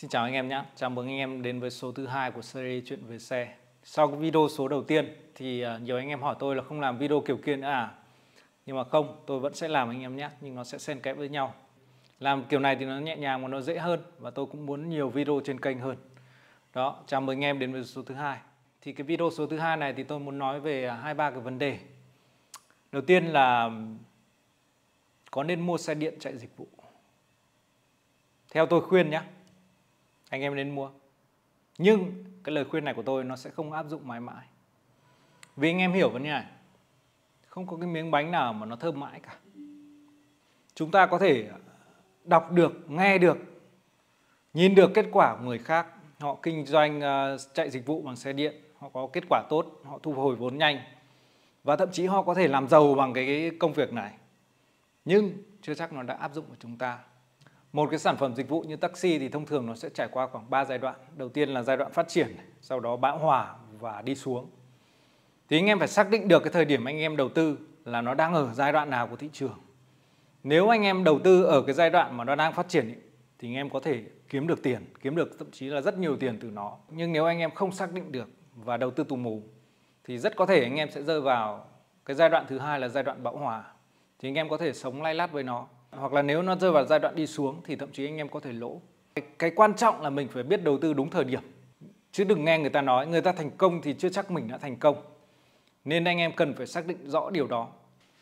Xin chào anh em nhé, chào mừng anh em đến với số thứ hai của series chuyện về xe. Sau cái video số đầu tiên thì à, nhiều anh em hỏi tôi là không làm video kiểu kia nữa à? Nhưng mà không, tôi vẫn sẽ làm anh em nhé, nhưng nó sẽ xen kẽ với nhau. Làm kiểu này thì nó nhẹ nhàng và nó dễ hơn và tôi cũng muốn nhiều video trên kênh hơn. Đó, chào mừng anh em đến với số thứ hai. Thì cái video số thứ hai này thì tôi muốn nói về à, hai ba cái vấn đề. Đầu tiên là có nên mua xe điện chạy dịch vụ. Theo tôi khuyên nhé, anh em nên mua nhưng cái lời khuyên này của tôi nó sẽ không áp dụng mãi mãi vì anh em hiểu vấn đề này không có cái miếng bánh nào mà nó thơm mãi cả chúng ta có thể đọc được nghe được nhìn được kết quả của người khác họ kinh doanh ờ, chạy dịch vụ bằng xe điện họ có kết quả tốt họ thu hồi vốn nhanh và thậm chí họ có thể làm giàu bằng cái công việc này nhưng chưa chắc nó đã áp dụng của chúng ta một cái sản phẩm dịch vụ như taxi thì thông thường nó sẽ trải qua khoảng 3 giai đoạn. Đầu tiên là giai đoạn phát triển, sau đó bão hòa và đi xuống. Thì anh em phải xác định được cái thời điểm anh em đầu tư là nó đang ở giai đoạn nào của thị trường. Nếu anh em đầu tư ở cái giai đoạn mà nó đang phát triển thì anh em có thể kiếm được tiền, kiếm được thậm chí là rất nhiều tiền từ nó. Nhưng nếu anh em không xác định được và đầu tư tù mù thì rất có thể anh em sẽ rơi vào cái giai đoạn thứ hai là giai đoạn bão hòa. Thì anh em có thể sống lay lát với nó hoặc là nếu nó rơi vào giai đoạn đi xuống thì thậm chí anh em có thể lỗ cái, cái quan trọng là mình phải biết đầu tư đúng thời điểm chứ đừng nghe người ta nói người ta thành công thì chưa chắc mình đã thành công nên anh em cần phải xác định rõ điều đó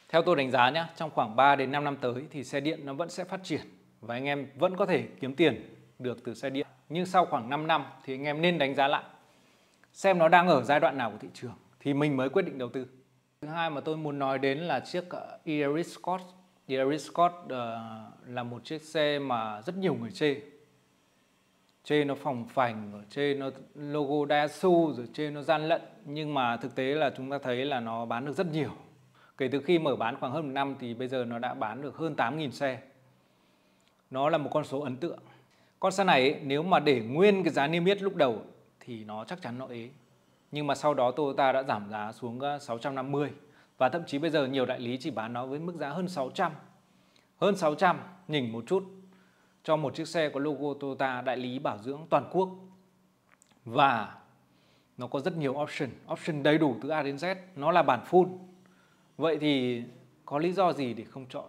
theo tôi đánh giá nhé trong khoảng 3 đến 5 năm tới thì xe điện nó vẫn sẽ phát triển và anh em vẫn có thể kiếm tiền được từ xe điện nhưng sau khoảng 5 năm thì anh em nên đánh giá lại xem nó đang ở giai đoạn nào của thị trường thì mình mới quyết định đầu tư thứ hai mà tôi muốn nói đến là chiếc ờ, Iris Scott The Iris Scott uh, là một chiếc xe mà rất nhiều người chê trên nó phòng phành ở nó logo Daihatsu rồi trên nó gian lận nhưng mà thực tế là chúng ta thấy là nó bán được rất nhiều kể từ khi mở bán khoảng hơn một năm thì bây giờ nó đã bán được hơn 8.000 xe nó là một con số ấn tượng con xe này nếu mà để nguyên cái giá niêm yết lúc đầu thì nó chắc chắn nó ế nhưng mà sau đó Toyota đã giảm giá xuống 650 ờ, và thậm chí bây giờ nhiều đại lý chỉ bán nó với mức giá hơn 600 hơn 600 nhìn một chút cho một chiếc xe có logo Toyota đại lý bảo dưỡng toàn quốc và nó có rất nhiều option, option đầy đủ từ A đến Z, nó là bản full. Vậy thì có lý do gì để không chọn?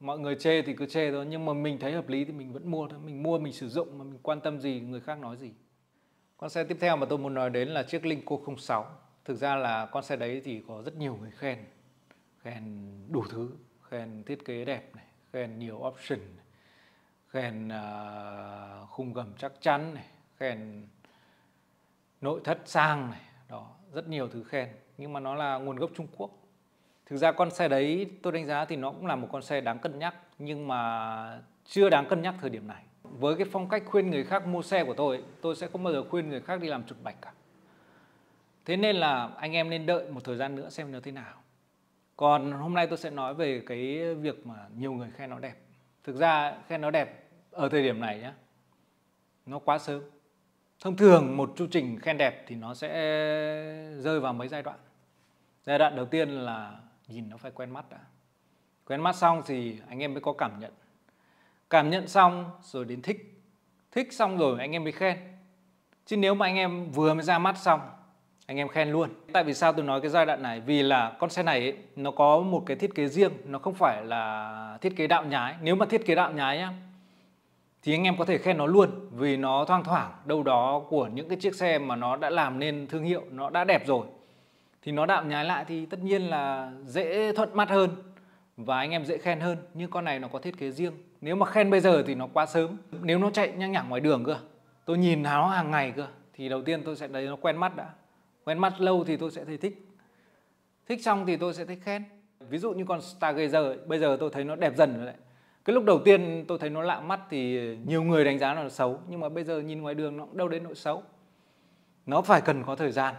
Mọi người chê thì cứ chê thôi, nhưng mà mình thấy hợp lý thì mình vẫn mua thôi. Mình mua, mình sử dụng mà mình quan tâm gì, người khác nói gì. Con xe tiếp theo mà tôi muốn nói đến là chiếc Lincoln 06. Thực ra là con xe đấy thì có rất nhiều người khen, khen đủ thứ khen thiết kế đẹp này khen nhiều option này, khen uh, khung gầm chắc chắn này khen nội thất sang này đó rất nhiều thứ khen nhưng mà nó là nguồn gốc Trung Quốc thực ra con xe đấy tôi đánh giá thì nó cũng là một con xe đáng cân nhắc nhưng mà chưa đáng cân nhắc thời điểm này với cái phong cách khuyên người khác mua xe của tôi tôi sẽ không bao giờ khuyên người khác đi làm trục bạch cả thế nên là anh em nên đợi một thời gian nữa xem nó thế nào còn hôm nay tôi sẽ nói về cái việc mà nhiều người khen nó đẹp thực ra khen nó đẹp ở thời điểm này nhé nó quá sớm thông thường một chu trình khen đẹp thì nó sẽ rơi vào mấy giai đoạn giai đoạn đầu tiên là nhìn nó phải quen mắt đã quen mắt xong thì anh em mới có cảm nhận cảm nhận xong rồi đến thích thích xong rồi anh em mới khen chứ nếu mà anh em vừa mới ra mắt xong anh em khen luôn tại vì sao tôi nói cái giai đoạn này vì là con xe này ấy, nó có một cái thiết kế riêng nó không phải là thiết kế đạo nhái nếu mà thiết kế đạo nhái nhá thì anh em có thể khen nó luôn vì nó thoang thoảng đâu đó của những cái chiếc xe mà nó đã làm nên thương hiệu nó đã đẹp rồi thì nó đạo nhái lại thì tất nhiên là dễ thuận mắt hơn và anh em dễ khen hơn nhưng con này nó có thiết kế riêng nếu mà khen bây giờ thì nó quá sớm nếu nó chạy nhanh nhẳng ngoài đường cơ tôi nhìn nó hàng ngày cơ thì đầu tiên tôi sẽ thấy nó quen mắt đã quen mắt lâu thì tôi sẽ thấy thích thích xong thì tôi sẽ thấy khen ví dụ như con stargazer ấy, bây giờ tôi thấy nó đẹp dần rồi đấy cái lúc đầu tiên tôi thấy nó lạ mắt thì nhiều người đánh giá nó là xấu nhưng mà bây giờ nhìn ngoài đường nó cũng đâu đến nỗi xấu nó phải cần có thời gian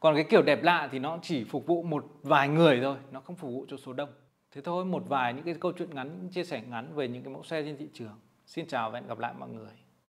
còn cái kiểu đẹp lạ thì nó chỉ phục vụ một vài người thôi nó không phục vụ cho số đông thế thôi một vài những cái câu chuyện ngắn những chia sẻ ngắn về những cái mẫu xe trên thị trường xin chào và hẹn gặp lại mọi người